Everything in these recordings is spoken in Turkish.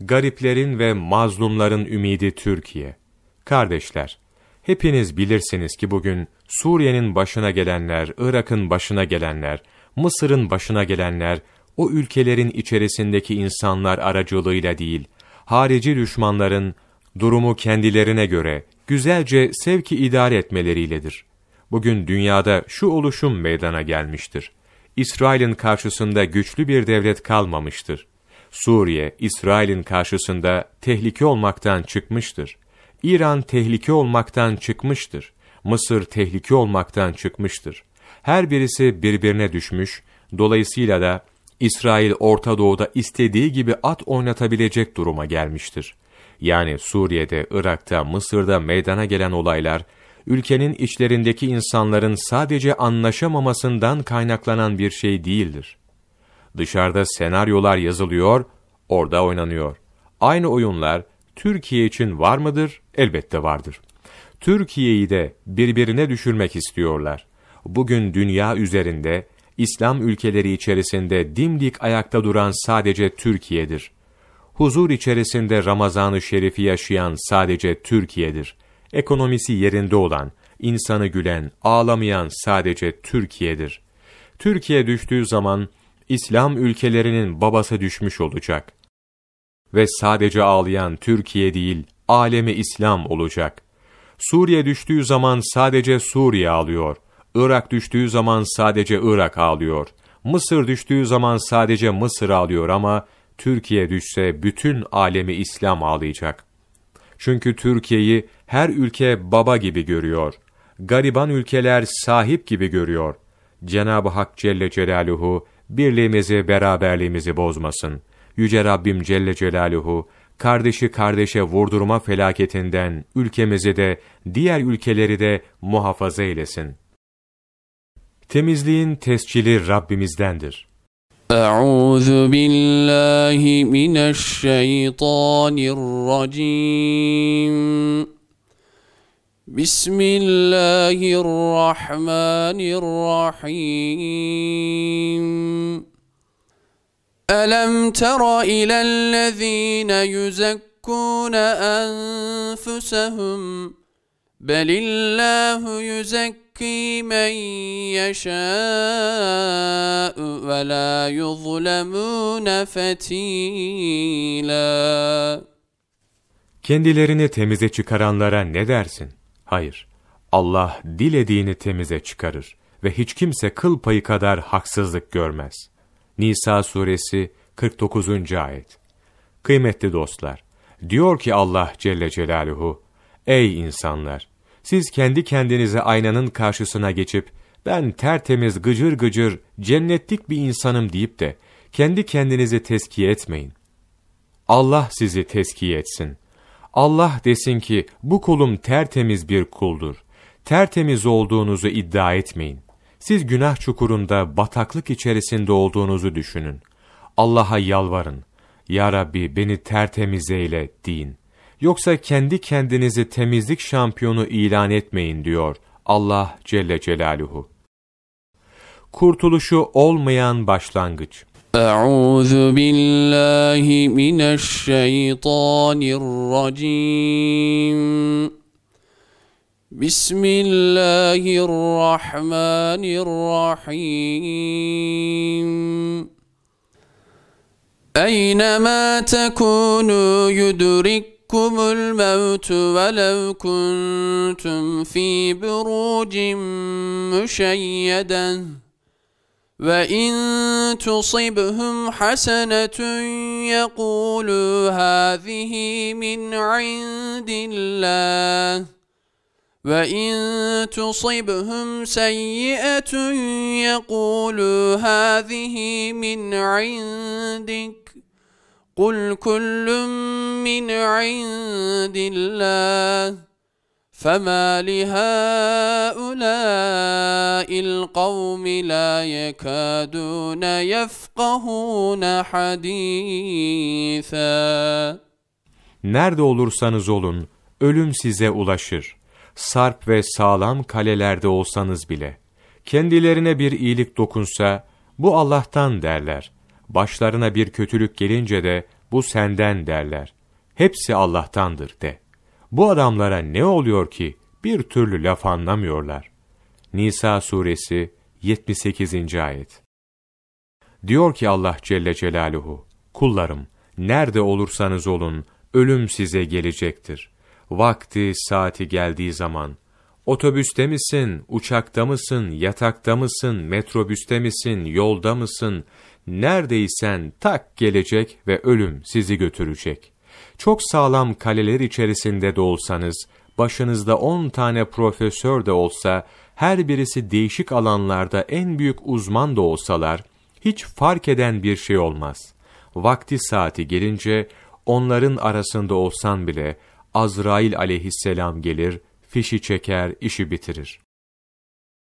Gariplerin ve mazlumların ümidi Türkiye. Kardeşler, hepiniz bilirsiniz ki bugün Suriye'nin başına gelenler, Irak'ın başına gelenler, Mısır'ın başına gelenler, o ülkelerin içerisindeki insanlar aracılığıyla değil, harici düşmanların durumu kendilerine göre güzelce sevki idare etmeleriyle,dir Bugün dünyada şu oluşum meydana gelmiştir. İsrail'in karşısında güçlü bir devlet kalmamıştır. Suriye, İsrail'in karşısında tehlike olmaktan çıkmıştır. İran tehlike olmaktan çıkmıştır. Mısır tehlike olmaktan çıkmıştır. Her birisi birbirine düşmüş, dolayısıyla da İsrail Orta Doğu'da istediği gibi at oynatabilecek duruma gelmiştir. Yani Suriye'de, Irak'ta, Mısır'da meydana gelen olaylar, ülkenin içlerindeki insanların sadece anlaşamamasından kaynaklanan bir şey değildir. Dışarıda senaryolar yazılıyor, orada oynanıyor. Aynı oyunlar Türkiye için var mıdır? Elbette vardır. Türkiye'yi de birbirine düşürmek istiyorlar. Bugün dünya üzerinde İslam ülkeleri içerisinde dimdik ayakta duran sadece Türkiye'dir. Huzur içerisinde Ramazan-ı Şerif'i yaşayan sadece Türkiye'dir. Ekonomisi yerinde olan, insanı gülen, ağlamayan sadece Türkiye'dir. Türkiye düştüğü zaman İslam ülkelerinin babası düşmüş olacak. Ve sadece ağlayan Türkiye değil, alemi İslam olacak. Suriye düştüğü zaman sadece Suriye ağlıyor. Irak düştüğü zaman sadece Irak ağlıyor. Mısır düştüğü zaman sadece Mısır ağlıyor ama Türkiye düşse bütün alemi İslam ağlayacak. Çünkü Türkiye'yi her ülke baba gibi görüyor. Gariban ülkeler sahip gibi görüyor. Cenab-ı Hak Celle Celaluhu birliğimizi, beraberliğimizi bozmasın. Yüce Rabbim Celle Celaluhu, kardeşi kardeşe vurdurma felaketinden ülkemizi de, diğer ülkeleri de muhafaza eylesin. Temizliğin tescili Rabbimizdendir. أعوذ بالله من الشيطان الرجيم بسم الله الرحمن الرحيم ألم تر إلى الذين يزكون أنفسهم بل الله يزكي من يشاء ولا يظلمون فتيلا Kendilerini temize çıkaranlara ne dersin? Hayır, Allah dilediğini temize çıkarır ve hiç kimse kıl payı kadar haksızlık görmez. Nisa suresi 49. ayet. Kıymetli dostlar, diyor ki Allah Celle Celaluhu, Ey insanlar! Siz kendi kendinizi aynanın karşısına geçip, ben tertemiz gıcır gıcır cennetlik bir insanım deyip de, kendi kendinizi teskiye etmeyin. Allah sizi teskiye etsin. Allah desin ki bu kulum tertemiz bir kuldur. Tertemiz olduğunuzu iddia etmeyin. Siz günah çukurunda bataklık içerisinde olduğunuzu düşünün. Allah'a yalvarın. Ya Rabbi beni tertemiz eyle deyin. Yoksa kendi kendinizi temizlik şampiyonu ilan etmeyin diyor Allah Celle Celaluhu. Kurtuluşu olmayan başlangıç. أعوذ بالله من الشيطان الرجيم بسم الله الرحمن الرحيم أينما تكونوا يدرككم الموت ولو كنتم في بروج مشيده وإن تصبهم حسنة يقولوا هذه من عند الله وإن تصبهم سيئة يقولوا هذه من عندك قل كل من عند الله فما لهؤلاء القوم لا يكادون يفقهون حديثا Nerede olursanız olun, ölüm size ulaşır. Sarp ve sağlam kalelerde olsanız bile. Kendilerine bir iyilik dokunsa, bu Allah'tan derler. Başlarına bir kötülük gelince de, bu senden derler. Hepsi Allah'tandır de.'' Bu adamlara ne oluyor ki bir türlü laf anlamıyorlar. Nisa suresi 78. ayet. Diyor ki Allah Celle Celaluhu, kullarım nerede olursanız olun ölüm size gelecektir. Vakti, saati geldiği zaman Otobüste misin, uçakta mısın, yatakta mısın, metrobüste misin, yolda mısın? Neredeysen tak gelecek ve ölüm sizi götürecek. Çok sağlam kaleler içerisinde de olsanız, başınızda 10 tane profesör de olsa, her birisi değişik alanlarda en büyük uzman da olsalar, hiç fark eden bir şey olmaz. Vakti saati gelince, onların arasında olsan bile, Azrail aleyhisselam gelir, fişi çeker, işi bitirir.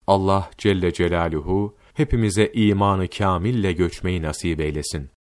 Allah Celle Celaluhu, hepimize imanı kamille göçmeyi nasip eylesin.